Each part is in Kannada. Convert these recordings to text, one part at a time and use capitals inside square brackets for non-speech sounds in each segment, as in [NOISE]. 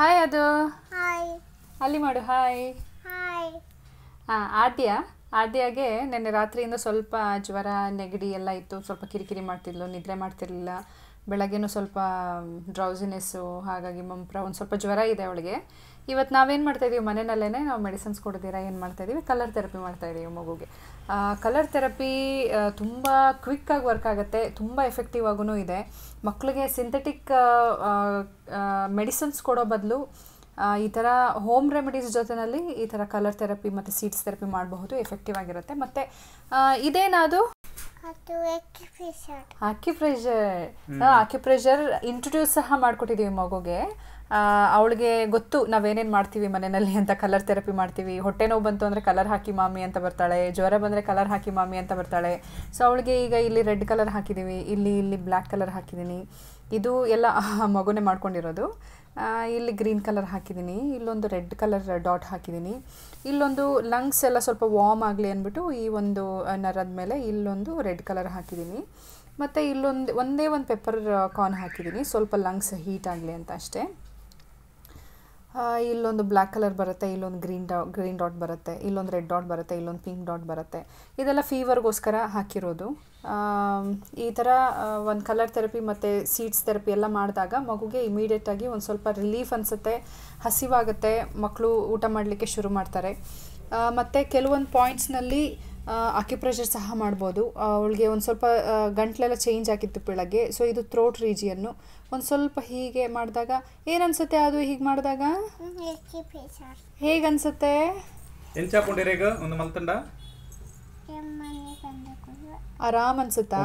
ಹಾಯ್ ಅದು ಹಾಯ್ ಅಲ್ಲಿ ಮಾಡು ಹಾಯ್ ಹಾಯ್ ಹಾಂ ಆದ್ಯ ಆದ್ಯಾಗೆ ನೆನ್ನೆ ರಾತ್ರಿಯಿಂದ ಸ್ವಲ್ಪ ಜ್ವರ ನೆಗಡಿ ಎಲ್ಲ ಇತ್ತು ಸ್ವಲ್ಪ ಕಿರಿಕಿರಿ ಮಾಡ್ತಿದ್ಲು ನಿದ್ರೆ ಮಾಡ್ತಿರ್ಲಿಲ್ಲ ಬೆಳಗ್ಗೆನೂ ಸ್ವಲ್ಪ ಡ್ರೌಸಿನೆಸ್ಸು ಹಾಗಾಗಿ ಮಂಪ್ರ ಒಂದು ಸ್ವಲ್ಪ ಜ್ವರ ಇದೆ ಅವಳಿಗೆ ಇವತ್ತು ನಾವೇನು ಇದೀವಿ ಮನೆಯಲ್ಲೇ ನಾವು ಮೆಡಿಸಿನ್ಸ್ ಕೊಡ್ತೀರಾ ಏನು ಇದ್ದೀವಿ ಕಲರ್ ಥೆರಪಿ ಮಾಡ್ತಾ ಇದ್ದೀವಿ ಮಗುಗೆ ಕಲರ್ ಥೆರಪಿ ತುಂಬ ಕ್ವಿಕ್ಕಾಗಿ ವರ್ಕ್ ಆಗುತ್ತೆ ತುಂಬ ಎಫೆಕ್ಟಿವ್ ಆಗೂ ಇದೆ ಮಕ್ಕಳಿಗೆ ಸಿಂಥೆಟಿಕ್ ಮೆಡಿಸಿನ್ಸ್ ಕೊಡೋ ಬದಲು ಈ ಥರ ಹೋಮ್ ರೆಮಿಡೀಸ್ ಜೊತೆಯಲ್ಲಿ ಈ ಥರ ಕಲರ್ ಥೆರಪಿ ಮತ್ತು ಸೀಡ್ಸ್ ಥೆರಪಿ ಮಾಡಬಹುದು ಎಫೆಕ್ಟಿವ್ ಆಗಿರುತ್ತೆ ಮತ್ತು ಇದೇನಾದು ಆಕ್ಯುಪ್ರೆಷರ್ ಆಕ್ಯುಪ್ರೆಷರ್ ಇಂಟ್ರೊಡ್ಯೂಸ್ ಸಹ ಮಾಡಿಕೊಟ್ಟಿದ್ದೀವಿ ಮಗುಗೆ ಅವಳಿಗೆ ಗೊತ್ತು ನಾವೇನೇನು ಮಾಡ್ತೀವಿ ಮನೆಯಲ್ಲಿ ಅಂತ ಕಲರ್ ಥೆರಪಿ ಮಾಡ್ತೀವಿ ಹೊಟ್ಟೆ ನೋವು ಬಂತು ಅಂದರೆ ಕಲರ್ ಹಾಕಿ ಮಾಮಿ ಅಂತ ಬರ್ತಾಳೆ ಜ್ವರ ಬಂದರೆ ಕಲರ್ ಹಾಕಿ ಮಾಮಿ ಅಂತ ಬರ್ತಾಳೆ ಸೊ ಅವಳಿಗೆ ಈಗ ಇಲ್ಲಿ ರೆಡ್ ಕಲರ್ ಹಾಕಿದ್ದೀವಿ ಇಲ್ಲಿ ಇಲ್ಲಿ ಬ್ಲ್ಯಾಕ್ ಕಲರ್ ಹಾಕಿದ್ದೀನಿ ಇದು ಎಲ್ಲ [LAUGHS] ಮಗುನೇ ಮಾಡ್ಕೊಂಡಿರೋದು ಇಲ್ಲಿ ಗ್ರೀನ್ ಕಲರ್ ಹಾಕಿದ್ದೀನಿ ಇಲ್ಲೊಂದು ರೆಡ್ ಕಲರ್ ಡಾಟ್ ಹಾಕಿದ್ದೀನಿ ಇಲ್ಲೊಂದು ಲಂಗ್ಸ್ ಎಲ್ಲ ಸ್ವಲ್ಪ ವಾರ್ಮ್ ಆಗಲಿ ಅಂದ್ಬಿಟ್ಟು ಈ ಒಂದು ನರದ ಮೇಲೆ ಇಲ್ಲೊಂದು ರೆಡ್ ಕಲರ್ ಹಾಕಿದ್ದೀನಿ ಮತ್ತು ಇಲ್ಲೊಂದು ಒಂದೇ ಒಂದು ಪೆಪ್ಪರ್ ಕಾರ್ನ್ ಹಾಕಿದ್ದೀನಿ ಸ್ವಲ್ಪ ಲಂಗ್ಸ್ ಹೀಟ್ ಆಗಲಿ ಅಂತ ಅಷ್ಟೇ ಇಲ್ಲೊಂದು ಬ್ಲ್ಯಾಕ್ ಕಲರ್ ಬರುತ್ತೆ ಇಲ್ಲೊಂದು ಗ್ರೀನ್ ಡಾ ಗ್ರೀನ್ ಡಾಟ್ ಬರುತ್ತೆ ಇಲ್ಲೊಂದು ರೆಡ್ ಡಾಟ್ ಬರುತ್ತೆ ಇಲ್ಲೊಂದು ಪಿಂಕ್ ಡಾಟ್ ಬರುತ್ತೆ ಇದೆಲ್ಲ ಫೀವರ್ಗೋಸ್ಕರ ಹಾಕಿರೋದು ಈ ಥರ ಒಂದು ಕಲರ್ ಥೆರಪಿ ಮತ್ತು ಸೀಡ್ಸ್ ಥೆರಪಿ ಎಲ್ಲ ಮಾಡಿದಾಗ ಮಗುಗೆ ಇಮಿಡಿಯೇಟಾಗಿ ಒಂದು ಸ್ವಲ್ಪ ರಿಲೀಫ್ ಅನಿಸುತ್ತೆ ಹಸಿವಾಗುತ್ತೆ ಮಕ್ಕಳು ಊಟ ಮಾಡಲಿಕ್ಕೆ ಶುರು ಮಾಡ್ತಾರೆ ಮತ್ತು ಕೆಲವೊಂದು ಪಾಯಿಂಟ್ಸ್ನಲ್ಲಿ ಅಕ್ಯುಪ್ರೆಷರ್ ಸಹ ಮಾಡ್ಬೋದು ಅವಳಿಗೆ ಒಂದು ಸ್ವಲ್ಪ ಗಂಟ್ಲೆಲ್ಲ ಚೇಂಜ್ ಆಗಿತ್ತು ಬೆಳಗ್ಗೆ ಸೊ ಇದು ಥ್ರೋಟ್ ರೀಜಿಯನ್ನು ಒಂದು ಸ್ವಲ್ಪ ಹೀಗೆ ಮಾಡಿದಾಗ ಏನನ್ಸುತ್ತೆ ಅದು ಹೀಗೆ ಮಾಡಿದಾಗ ಹೇಗನ್ಸುತ್ತೆ ಅನ್ಸುತ್ತೆ ಒಂದು ಮಲ್ತಂಡ ಆರಾಮ್ ಅನ್ಸುತ್ತಾ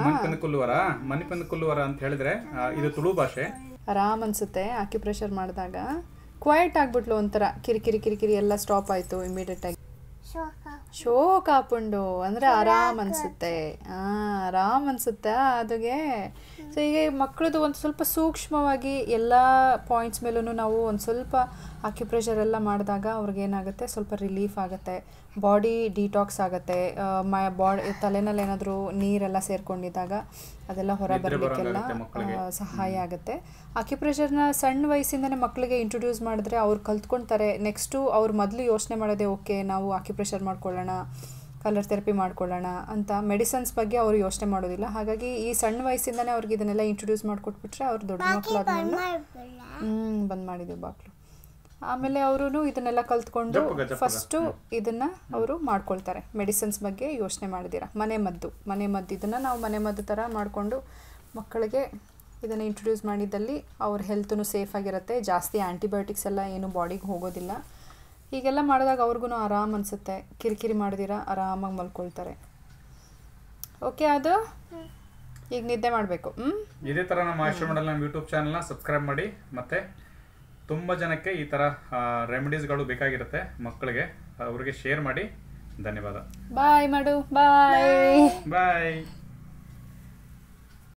ಮನಿ ಪಂದ ಅಂತ ಹೇಳಿದ್ರೆ ಇದು ತುಳು ಭಾಷೆ ಆರಾಮ್ ಅನ್ಸುತ್ತೆ ಅಕ್ಯುಪ್ರೆಷರ್ ಮಾಡಿದಾಗ ಕ್ವೈಟ್ ಆಗ್ಬಿಟ್ಲು ಒಂಥರ ಕಿರಿಕಿರಿ ಕಿರಿಕಿರಿ ಎಲ್ಲ ಸ್ಟಾಪ್ ಆಯಿತು ಇಮಿಡಿಯೇಟ್ ಆಗಿ ಶೋ ಕಾಪುಂಡು ಅಂದ್ರೆ ಆರಾಮ್ ಅನ್ಸುತ್ತೆ ಆ ಆರಾಮ್ ಅನ್ಸುತ್ತೆ ಅದುಗೆ ಸೊ ಹೀಗೆ ಮಕ್ಕಳದು ಒಂದು ಸ್ವಲ್ಪ ಸೂಕ್ಷ್ಮವಾಗಿ ಎಲ್ಲ ಪಾಯಿಂಟ್ಸ್ ಮೇಲೂ ನಾವು ಒಂದು ಸ್ವಲ್ಪ ಆಕ್ಯುಪ್ರೆಷರ್ ಎಲ್ಲ ಮಾಡಿದಾಗ ಅವ್ರಿಗೇನಾಗುತ್ತೆ ಸ್ವಲ್ಪ ರಿಲೀಫ್ ಆಗುತ್ತೆ ಬಾಡಿ ಡಿಟಾಕ್ಸ್ ಆಗುತ್ತೆ ಮ ಬಾಡಿ ತಲೆನಲ್ಲಿ ಏನಾದರೂ ನೀರೆಲ್ಲ ಸೇರ್ಕೊಂಡಿದ್ದಾಗ ಅದೆಲ್ಲ ಹೊರ ಬರಲಿಕ್ಕೆಲ್ಲ ಸಹಾಯ ಆಗುತ್ತೆ ಆಕ್ಯುಪ್ರೆಷರ್ನ ಸಣ್ಣ ವಯಸ್ಸಿಂದನೇ ಮಕ್ಕಳಿಗೆ ಇಂಟ್ರೊಡ್ಯೂಸ್ ಮಾಡಿದ್ರೆ ಅವ್ರು ಕಲ್ತ್ಕೊಳ್ತಾರೆ ನೆಕ್ಸ್ಟು ಅವ್ರು ಮೊದಲು ಯೋಚನೆ ಮಾಡೋದೇ ಓಕೆ ನಾವು ಆಕ್ಯುಪ್ರೆಷರ್ ಮಾಡ್ಕೊಳ್ಳೋಣ ಕಲರ್ ಥೆರಪಿ ಮಾಡ್ಕೊಳ್ಳೋಣ ಅಂತ ಮೆಡಿಸನ್ಸ್ ಬಗ್ಗೆ ಅವರು ಯೋಚನೆ ಮಾಡೋದಿಲ್ಲ ಹಾಗಾಗಿ ಈ ಸಣ್ಣ ವಯಸ್ಸಿಂದನೇ ಅವ್ರಿಗೆ ಇದನ್ನೆಲ್ಲ ಇಂಟ್ರೊಡ್ಯೂಸ್ ಮಾಡಿಕೊಟ್ಬಿಟ್ರೆ ಅವ್ರು ದೊಡ್ಡ ಮಕ್ಕಳು ಅದನ್ನ ಹ್ಞೂ ಬಂದ್ ಮಾಡಿದ್ದೀವಿ ಬಾಕ್ಲು ಆಮೇಲೆ ಅವರು ಇದನ್ನೆಲ್ಲ ಕಲ್ತ್ಕೊಂಡು ಫಸ್ಟು ಇದನ್ನು ಅವರು ಮಾಡ್ಕೊಳ್ತಾರೆ ಮೆಡಿಸನ್ಸ್ ಬಗ್ಗೆ ಯೋಚನೆ ಮಾಡಿದಿರ ಮನೆ ಮದ್ದು ಮನೆ ಮದ್ದು ಇದನ್ನು ನಾವು ಮನೆ ಮದ್ದು ಥರ ಮಾಡಿಕೊಂಡು ಮಕ್ಕಳಿಗೆ ಇದನ್ನು ಇಂಟ್ರೊಡ್ಯೂಸ್ ಮಾಡಿದ್ದಲ್ಲಿ ಅವ್ರ ಹೆಲ್ತು ಸೇಫಾಗಿರುತ್ತೆ ಜಾಸ್ತಿ ಆ್ಯಂಟಿಬಯೋಟಿಕ್ಸ್ ಎಲ್ಲ ಏನು ಬಾಡಿಗೆ ಹೋಗೋದಿಲ್ಲ ಹೀಗೆಲ್ಲ ಮಾಡಿದಾಗ ಅವ್ರಿಗೂ ಆರಾಮ್ ಅನಿಸುತ್ತೆ ಕಿರಿಕಿರಿ ಮಾಡಿದಿರ ಆರಾಮಾಗಿ ಮಲ್ಕೊಳ್ತಾರೆ ಓಕೆ ಅದು ಈಗ ನಿದ್ದೆ ಮಾಡಬೇಕು ಇದೇ ಥರ ನಮ್ಮ ಆಶ್ರಮ ಮಾಡಲ್ ನಮ್ಮ ಯೂಟ್ಯೂಬ್ ಚಾನಲ್ನ ಸಬ್ಸ್ಕ್ರೈಬ್ ಮಾಡಿ ಮತ್ತು ತುಂಬ ಜನಕ್ಕೆ ಈ ಥರ ರೆಮಿಡೀಸ್ಗಳು ಬೇಕಾಗಿರುತ್ತೆ ಮಕ್ಕಳಿಗೆ ಅವರಿಗೆ ಶೇರ್ ಮಾಡಿ ಧನ್ಯವಾದ ಬಾಯ್ ಮಾಡು ಬಾಯ್ ಬಾಯ್